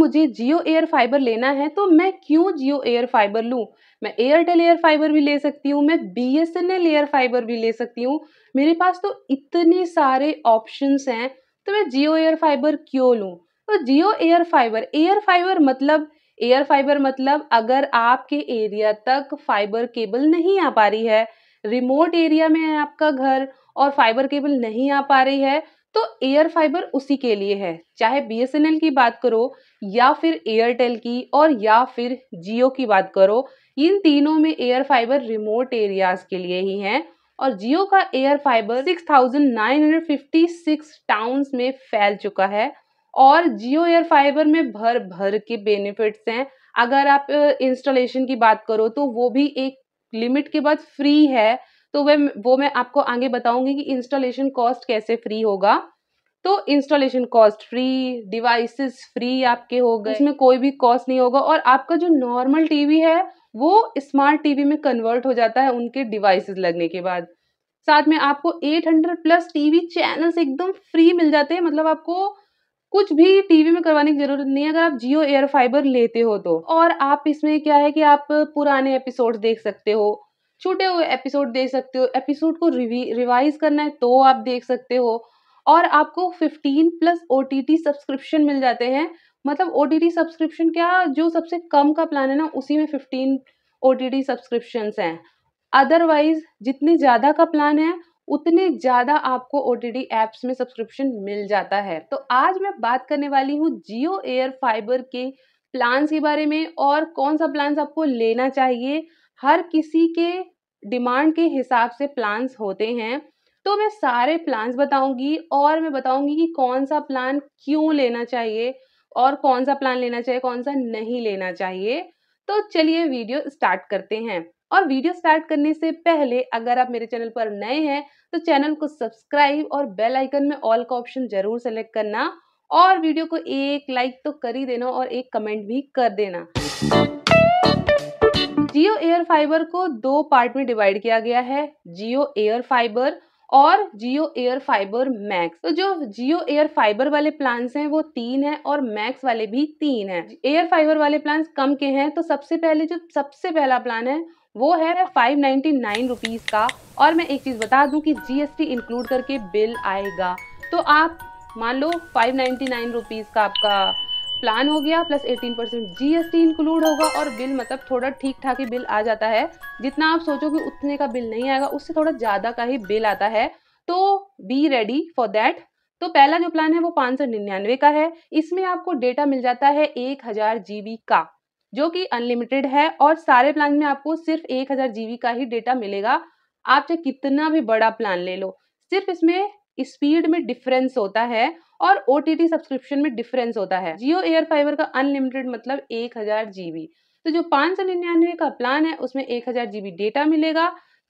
मुझे जियो air fibre लेना है तो मैं क्यों जियो एयर फाइबर लूँ मैं एयरटेल एयर फाइबर भी ले सकती हूँ मैं B S N L air fiber भी ले सकती हूँ मेरे पास तो इतने सारे ऑप्शंस हैं तो मैं जियो एयर फाइबर क्यों लूँ तो Jio air fiber air fiber मतलब एयर फाइबर मतलब अगर आपके एरिया तक फाइबर केबल नहीं आ पा रही है रिमोट एरिया में है आपका घर और फाइबर केबल नहीं आ पा रही है तो एयर फाइबर उसी के लिए है चाहे बीएसएनएल की बात करो या फिर एयरटेल की और या फिर जियो की बात करो इन तीनों में एयर फाइबर रिमोट एरियाज के लिए ही हैं और जियो का एयर फाइबर 6,956 टाउन्स में फैल चुका है और जियो एयर फाइबर में भर भर के बेनिफिट्स हैं अगर आप इंस्टॉलेशन की बात करो तो वो भी एक लिमिट के बाद फ्री है तो वह वो मैं आपको आगे बताऊंगी कि इंस्टॉलेशन कॉस्ट कैसे फ्री होगा तो installation cost free devices free आपके हो गए इसमें कोई भी कॉस्ट नहीं होगा और आपका जो नॉर्मल टीवी है वो स्मार्ट टीवी में कन्वर्ट हो जाता है उनके डिवाइसेस लगने के बाद साथ में आपको 800 प्लस टीवी चैनल्स एकदम फ्री मिल जाते हैं मतलब आपको कुछ भी टीवी में करवाने की जरूरत नहीं है अगर आप जियो एयर फाइबर लेते हो तो और आप इसमें क्या है कि आप पुराने एपिसोड देख सकते हो छूटे हुए एपिसोड देख सकते हो एपिसोड को रिवाइज करना है तो आप देख सकते हो और आपको 15 प्लस ओ सब्सक्रिप्शन मिल जाते हैं मतलब ओ सब्सक्रिप्शन क्या जो सबसे कम का प्लान है ना उसी में 15 ओ टी सब्सक्रिप्शंस हैं अदरवाइज जितने ज़्यादा का प्लान है उतने ज़्यादा आपको ओ टी एप्स में सब्सक्रिप्शन मिल जाता है तो आज मैं बात करने वाली हूँ जियो एयर फाइबर के प्लान्स के बारे में और कौन सा प्लान्स आपको लेना चाहिए हर किसी के डिमांड के हिसाब से प्लान्स होते हैं तो मैं सारे प्लान्स बताऊंगी और मैं बताऊंगी कि कौन सा प्लान क्यों लेना चाहिए और कौन सा प्लान लेना चाहिए कौन सा नहीं लेना चाहिए तो चलिए वीडियो स्टार्ट करते हैं और वीडियो स्टार्ट करने से पहले अगर आप मेरे चैनल पर नए हैं तो चैनल को सब्सक्राइब और बेल आइकन में ऑल का ऑप्शन जरूर सेलेक्ट करना और वीडियो को एक लाइक तो कर ही देना और एक कमेंट भी कर देना जियो एयर फाइबर को दो पार्ट में डिवाइड किया गया है जियो एयर फाइबर और जियो एयर फाइबर मैक्स तो जो जियो एयर फाइबर वाले प्लान्स हैं वो तीन हैं और मैक्स वाले भी तीन हैं एयर फाइबर वाले प्लान्स कम के हैं तो सबसे पहले जो सबसे पहला प्लान है वो है फाइव नाइन्टी नाइन रुपीज़ का और मैं एक चीज़ बता दूं कि जीएसटी इंक्लूड करके बिल आएगा तो आप मान लो फाइव नाइन्टी नाइन रुपीज़ का आपका प्लान हो गया प्लस 18 परसेंट जीएसटी इंक्लूड होगा और बिल मतलब थोड़ा ठीक ठाक ही बिल आ जाता है जितना आप सोचोगे उतने का बिल नहीं आएगा उससे थोड़ा ज़्यादा का ही बिल आता है तो बी रेडी फॉर दैट तो पहला जो प्लान है वो पाँच सौ निन्यानवे का है इसमें आपको डेटा मिल जाता है एक हज़ार जी का जो कि अनलिमिटेड है और सारे प्लान में आपको सिर्फ एक हज़ार जी का ही डेटा मिलेगा आप चाहे कितना भी बड़ा प्लान ले लो सिर्फ इसमें स्पीड में डिफरेंस होता है और ओ सब्सक्रिप्शन में डिफरेंस होता है जियो एयर फाइबर का अनलिमिटेड मतलब एक हजार तो जो पाँच सौ निन्यानवे का प्लान है उसमें एक हजार जीबी डेटा मिलेगा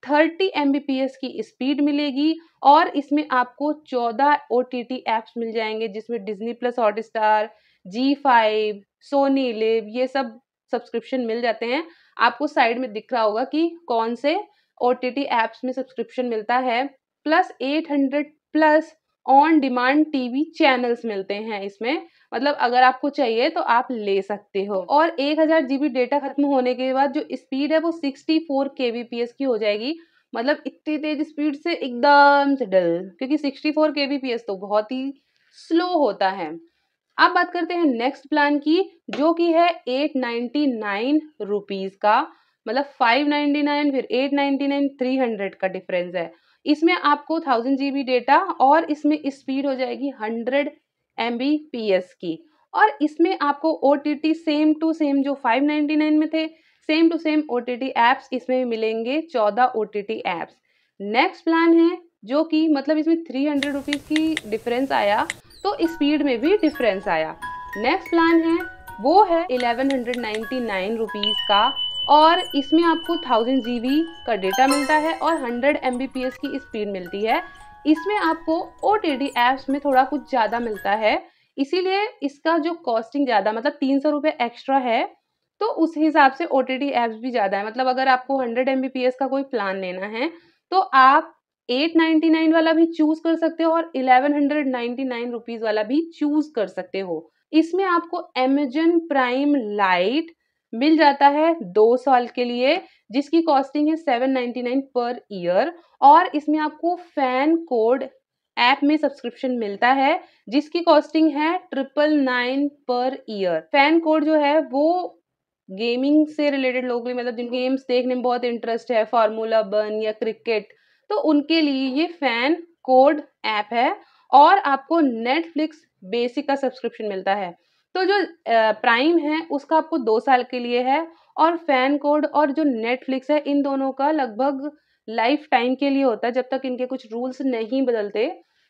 थर्टी एम की स्पीड मिलेगी और इसमें आपको चौदह ओ टी एप्स मिल जाएंगे जिसमें Disney plus Hotstar Zee five Sony LIV ये सब सब्सक्रिप्शन मिल जाते हैं आपको साइड में दिख रहा होगा कि कौन से ओ टी एप्स में सब्सक्रिप्शन मिलता है plus 800 hundred plus on demand TV channels मिलते हैं इसमें मतलब अगर आपको चाहिए तो आप ले सकते हो और एक हज़ार जीबी डेटा खत्म होने के बाद जो स्पीड है वो सिक्सटी फोर के की हो जाएगी मतलब इतनी तेज स्पीड से एकदम से डल क्योंकि सिक्सटी फोर तो बहुत ही स्लो होता है अब बात करते हैं नेक्स्ट प्लान की जो कि है एट नाइन्टी नाइन रुपीज़ का मतलब फाइव नाइन्टी नाइन फिर eight ninety nine three hundred का डिफरेंस है इसमें आपको थाउजेंड जी डेटा और इसमें स्पीड हो जाएगी हंड्रेड एम की और इसमें आपको ओ सेम टू सेम जो 599 में थे same to same O T apps इसमें मिलेंगे चौदह O T apps next plan है जो कि मतलब इसमें थ्री हंड्रेड रुपीज़ की डिफरेंस आया तो स्पीड में भी डिफरेंस आया नेक्स्ट प्लान है वो है eleven hundred ninety nine rupees का और इसमें आपको थाउजेंड जी का डेटा मिलता है और हंड्रेड एम की स्पीड मिलती है इसमें आपको ओ टी एप्स में थोड़ा कुछ ज़्यादा मिलता है इसीलिए इसका जो कॉस्टिंग ज़्यादा मतलब तीन सौ रुपये एक्स्ट्रा है तो उस हिसाब से ओ टी एप्स भी ज़्यादा है मतलब अगर आपको हंड्रेड एम का कोई प्लान लेना है तो आप नाइन वाला भी चूज़ कर सकते हो और नाइन रुपीज वाला भी चूज़ कर सकते हो इसमें आपको एमेजन प्राइम लाइट मिल जाता है दो साल के लिए जिसकी कॉस्टिंग है seven ninety nine per year और इसमें आपको फैन कोड ऐप में सब्सक्रिप्शन मिलता है जिसकी कॉस्टिंग है triple nine per year FanCode जो है वो गेमिंग से रिलेटेड लोग मतलब जिनको गेम्स देखने में बहुत इंटरेस्ट है फार्मूला बर्न या क्रिकेट तो उनके लिए ये फैन कोड ऐप है और आपको नेटफ्लिक्स बेसिक का सब्सक्रिप्शन मिलता है तो जो प्राइम है उसका आपको दो साल के लिए है और फैन कोड और जो नेटफ्लिक्स है इन दोनों का लगभग लाइफ टाइम के लिए होता है जब तक इनके कुछ रूल्स नहीं बदलते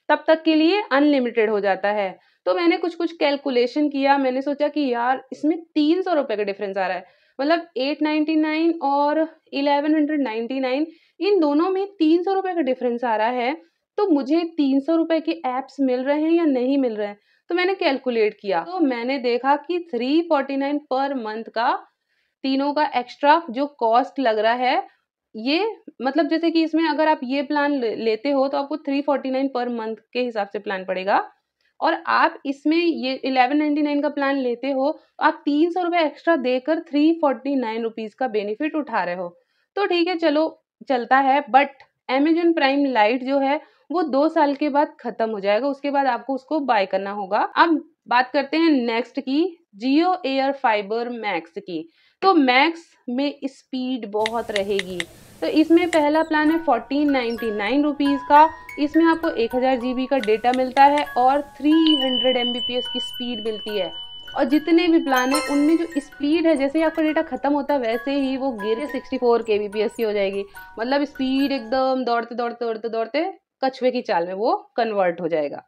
तब तक के लिए अनलिमिटेड हो जाता है तो मैंने कुछ कुछ कैलकुलेशन किया मैंने सोचा कि यार इसमें तीन सौ रुपये का डिफरेंस आ रहा है मतलब एट नाइन्टी नाइन और इलेवन हंड्रेड नाइन्टी नाइन इन दोनों में तीन सौ रुपये का डिफरेंस आ रहा है तो मुझे तीन सौ रुपये के ऐप्स मिल रहे हैं या नहीं मिल रहे हैं तो मैंने कैलकुलेट किया तो मैंने देखा कि 349 पर मंथ का तीनों का एक्स्ट्रा जो कॉस्ट लग रहा है ये मतलब जैसे कि इसमें अगर आप ये प्लान लेते हो तो आपको 349 पर मंथ के हिसाब से प्लान पड़ेगा और आप इसमें ये इलेवन नाइन्टी नाइन का प्लान लेते हो तो आप तीन सौ रुपये एक्स्ट्रा देकर थ्री फोर्टी नाइन रुपीज़ का बेनिफिट उठा रहे हो तो ठीक है चलो चलता है बट अमेजन प्राइम लाइट जो है वो दो साल के बाद खत्म हो जाएगा उसके बाद आपको उसको बाय करना होगा अब बात करते हैं नेक्स्ट की जियो एयर फाइबर मैक्स की तो मैक्स में स्पीड बहुत रहेगी तो इसमें पहला प्लान है फोर्टीन नाइन्टी नाइन रुपीज़ का इसमें आपको एक हज़ार जी का डेटा मिलता है और थ्री हंड्रेड एम की स्पीड मिलती है और जितने भी प्लान है उनमें जो स्पीड है जैसे ही आपका डेटा ख़त्म होता है वैसे ही वो गिरे 64 के बी की हो जाएगी मतलब स्पीड एकदम दौड़ते दौड़ते दौड़ते दौड़ते कछुए की चाल में वो कन्वर्ट हो जाएगा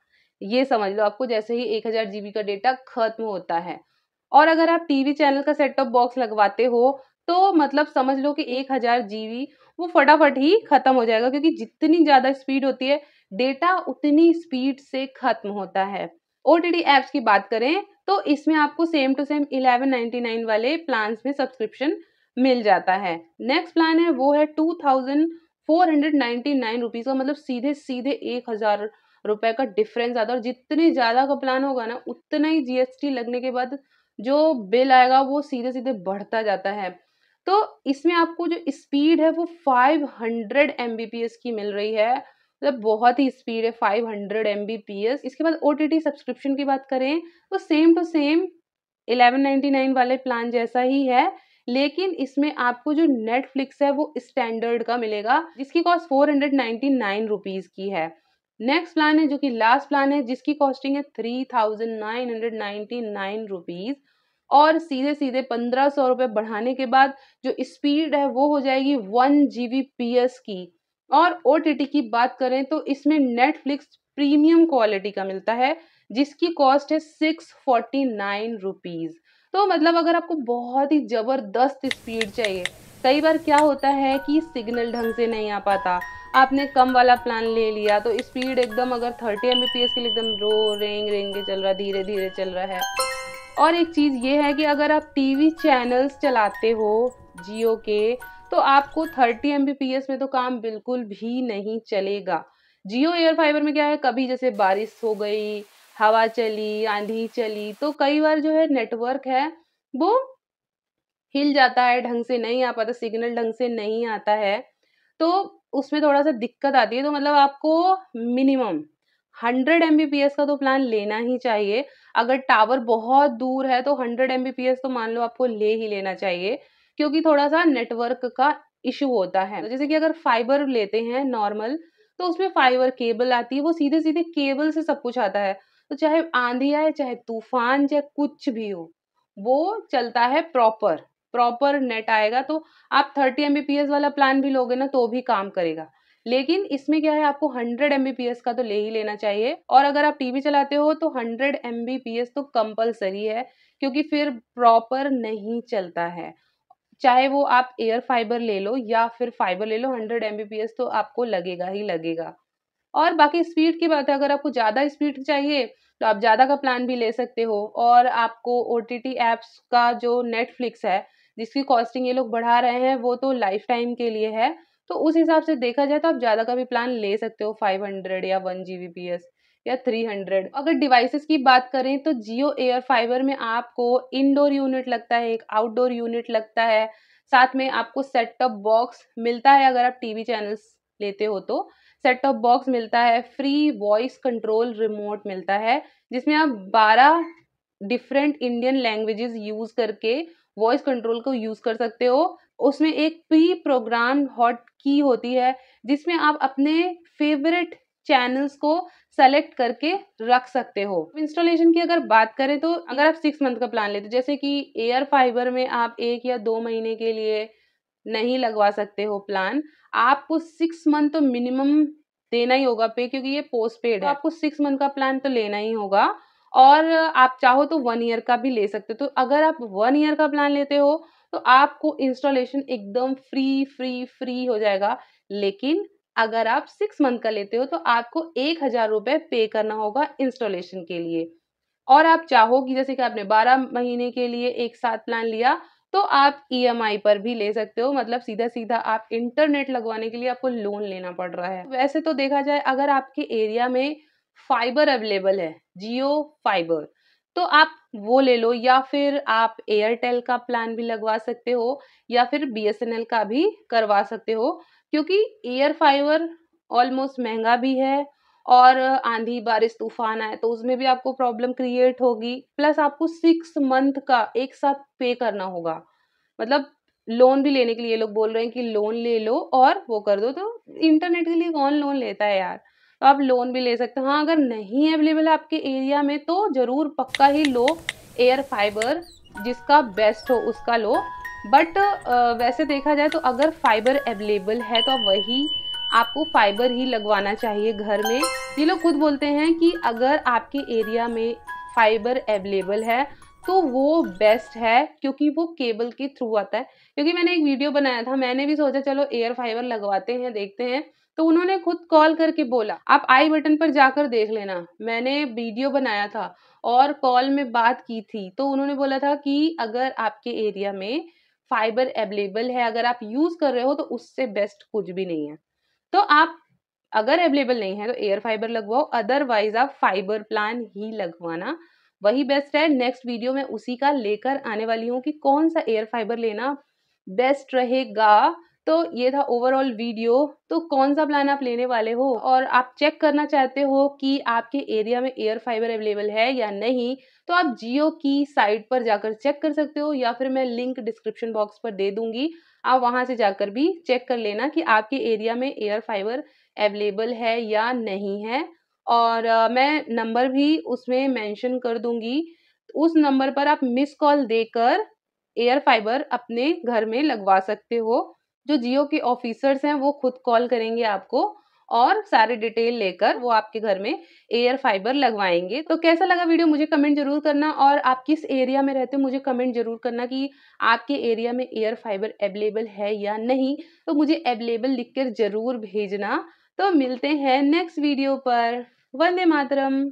ये समझ लो आपको जैसे ही एक हज़ार जी का डेटा खत्म होता है और अगर आप टीवी चैनल का सेटअप बॉक्स लगवाते हो तो मतलब समझ लो कि एक हज़ार जी वो फटाफट ही ख़त्म हो जाएगा क्योंकि जितनी ज़्यादा स्पीड होती है डेटा उतनी स्पीड से ख़त्म होता है ओ टी एप्स की बात करें तो इसमें आपको same to same eleven ninety nine वाले प्लान में सब्सक्रिप्शन मिल जाता है नेक्स्ट प्लान है वो है two thousand four hundred ninety nine rupees का मतलब सीधे सीधे एक हज़ार रुपए का डिफरेंस आता है और जितने ज़्यादा का प्लान होगा ना उतना ही जीएसटी लगने के बाद जो बिल आएगा वो सीधे सीधे बढ़ता जाता है तो इसमें आपको जो स्पीड है वो 500 हंड्रेड की मिल रही है मतलब बहुत ही स्पीड है 500 हंड्रेड इसके बाद ओ सब्सक्रिप्शन की बात करें तो सेम टू तो सेम 1199 वाले प्लान जैसा ही है लेकिन इसमें आपको जो नेटफ्लिक्स है वो स्टैंडर्ड का मिलेगा जिसकी cost four hundred ninety nine rupees की है नेक्स्ट प्लान है जो कि लास्ट प्लान है जिसकी कॉस्टिंग है three thousand nine hundred ninety nine rupees और सीधे सीधे पंद्रह सौ रुपए बढ़ाने के बाद जो स्पीड है वो हो जाएगी one G B P S की और ओ टी टी की बात करें तो इसमें नेटफ्लिक्स प्रीमियम क्वालिटी का मिलता है जिसकी कॉस्ट है सिक्स फोर्टी नाइन रुपीज़ तो मतलब अगर आपको बहुत ही ज़बरदस्त स्पीड चाहिए कई बार क्या होता है कि सिग्नल ढंग से नहीं आ पाता आपने कम वाला प्लान ले लिया तो स्पीड एकदम अगर 30 एम के लिए एकदम रो रेंग रेंगे चल रहा धीरे धीरे चल रहा है और एक चीज़ ये है कि अगर आप टीवी चैनल्स चलाते हो जियो के तो आपको 30 एम में तो काम बिल्कुल भी नहीं चलेगा जियो एयर फाइबर में क्या है कभी जैसे बारिश हो गई हवा चली आंधी चली तो कई बार जो है नेटवर्क है वो हिल जाता है ढंग से नहीं आ पाता सिग्नल ढंग से नहीं आता है तो उसमें थोड़ा सा दिक्कत आती है तो मतलब आपको मिनिमम हंड्रेड एम का तो प्लान लेना ही चाहिए अगर टावर बहुत दूर है तो हंड्रेड एम तो मान लो आपको ले ही लेना चाहिए क्योंकि थोड़ा सा नेटवर्क का इशू होता है तो जैसे कि अगर फाइबर लेते हैं नॉर्मल तो उसमें फाइबर केबल आती है वो सीधे सीधे केबल से सब कुछ आता है तो चाहे आंधी आए चाहे तूफान चाहे कुछ भी हो वो चलता है प्रॉपर प्रॉपर नेट आएगा तो आप थर्टी एम वाला प्लान भी लोगे ना तो भी काम करेगा लेकिन इसमें क्या है आपको हंड्रेड एम का तो ले ही लेना चाहिए और अगर आप टीवी चलाते हो तो हंड्रेड एम तो कंपलसरी है क्योंकि फिर प्रॉपर नहीं चलता है चाहे वो आप एयर फाइबर ले लो या फिर फाइबर ले लो हंड्रेड एम तो आपको लगेगा ही लगेगा और बाकी स्पीड की बात है अगर आपको ज़्यादा स्पीड चाहिए तो आप ज़्यादा का प्लान भी ले सकते हो और आपको ओ टी टी का जो नेटफ्लिक्स है जिसकी कॉस्टिंग ये लोग बढ़ा रहे हैं वो तो लाइफ टाइम के लिए है तो उस हिसाब से देखा जाए तो आप ज़्यादा का भी प्लान ले सकते हो फाइव हंड्रेड या one G B P S या 300 अगर डिवाइसेस की बात करें तो जियो एयर फाइबर में आपको इंडोर यूनिट लगता है एक आउटडोर यूनिट लगता है साथ में आपको सेट टॉप बॉक्स मिलता है अगर आप टीवी चैनल्स लेते हो तो सेट टॉप बॉक्स मिलता है फ्री वॉइस कंट्रोल रिमोट मिलता है जिसमें आप 12 डिफरेंट इंडियन लैंग्वेजेस यूज़ करके वॉइस कंट्रोल को यूज़ कर सकते हो उसमें एक प्री प्रोग्राम हॉट की होती है जिसमें आप अपने फेवरेट चैनल्स को सेलेक्ट करके रख सकते हो इंस्टॉलेशन की अगर बात करें तो अगर आप सिक्स मंथ का प्लान लेते हो जैसे कि एयर फाइबर में आप एक या दो महीने के लिए नहीं लगवा सकते हो प्लान आपको सिक्स मंथ तो मिनिमम देना ही होगा पे क्योंकि ये पोस्ट पेड है तो आपको सिक्स मंथ का प्लान तो लेना ही होगा और आप चाहो तो वन ईयर का भी ले सकते हो तो अगर आप वन ईयर का प्लान लेते हो तो आपको इंस्टॉलेशन एकदम फ्री फ्री फ्री हो जाएगा लेकिन अगर आप सिक्स मंथ का लेते हो तो आपको एक हज़ार रुपये पे करना होगा इंस्टॉलेशन के लिए और आप चाहो कि जैसे कि आपने बारह महीने के लिए एक साथ प्लान लिया तो आप ई e पर भी ले सकते हो मतलब सीधा सीधा आप इंटरनेट लगवाने के लिए आपको लोन लेना पड़ रहा है वैसे तो देखा जाए अगर आपके एरिया में फाइबर अवेलेबल है जियो फाइबर तो आप वो ले लो या फिर आप एयरटेल का प्लान भी लगवा सकते हो या फिर बीएसएनएल का भी करवा सकते हो क्योंकि एयर फाइबर ऑलमोस्ट महंगा भी है और आंधी बारिश तूफान आए तो उसमें भी आपको प्रॉब्लम क्रिएट होगी प्लस आपको सिक्स मंथ का एक साथ पे करना होगा मतलब लोन भी लेने के लिए लोग बोल रहे हैं कि लोन ले लो और वो कर दो तो इंटरनेट के लिए कौन लोन लेता है यार तो आप लोन भी ले सकते हो हाँ अगर नहीं अवेलेबल है आपके एरिया में तो ज़रूर पक्का ही लो एयर फाइबर जिसका बेस्ट हो उसका लो बट वैसे देखा जाए तो अगर फाइबर अवेलेबल है तो आप वही आपको फाइबर ही लगवाना चाहिए घर में ये लोग खुद बोलते हैं कि अगर आपके एरिया में फाइबर अवेलेबल है तो वो बेस्ट है क्योंकि वो केबल के थ्रू आता है क्योंकि मैंने एक वीडियो बनाया था मैंने भी सोचा चलो एयर फाइबर लगवाते हैं देखते हैं तो उन्होंने खुद कॉल करके बोला आप आई बटन पर जाकर देख लेना मैंने वीडियो बनाया था और कॉल में बात की थी तो उन्होंने बोला था कि अगर आपके एरिया में फाइबर अवेलेबल है अगर आप यूज़ कर रहे हो तो उससे बेस्ट कुछ भी नहीं है तो आप अगर अवेलेबल नहीं है तो एयर फाइबर लगवाओ अदरवाइज आप फाइबर प्लान ही लगवाना वही बेस्ट है नेक्स्ट वीडियो में उसी का लेकर आने वाली हूँ कि कौन सा एयर फाइबर लेना बेस्ट रहेगा तो ये था ओवरऑल वीडियो तो कौन सा प्लान आप लेने वाले हो और आप चेक करना चाहते हो कि आपके एरिया में एयर फाइबर अवेलेबल है या नहीं तो आप जियो की साइट पर जाकर चेक कर सकते हो या फिर मैं लिंक डिस्क्रिप्शन बॉक्स पर दे दूंगी आप वहां से जाकर भी चेक कर लेना कि आपके एरिया में एयर फाइबर अवेलेबल है या नहीं है और मैं नंबर भी उसमें मैंशन कर दूंगी उस नंबर पर आप मिस कॉल देकर एयर फाइबर अपने घर में लगवा सकते हो जो जियो के ऑफिसर्स हैं वो खुद कॉल करेंगे आपको और सारे डिटेल लेकर वो आपके घर में एयर फाइबर लगवाएंगे तो कैसा लगा वीडियो मुझे कमेंट जरूर करना और आप किस एरिया में रहते हो मुझे कमेंट जरूर करना कि आपके एरिया में एयर फाइबर अवेलेबल है या नहीं तो मुझे अवेलेबल लिख कर जरूर भेजना तो मिलते हैं नेक्स्ट वीडियो पर वंदे मातरम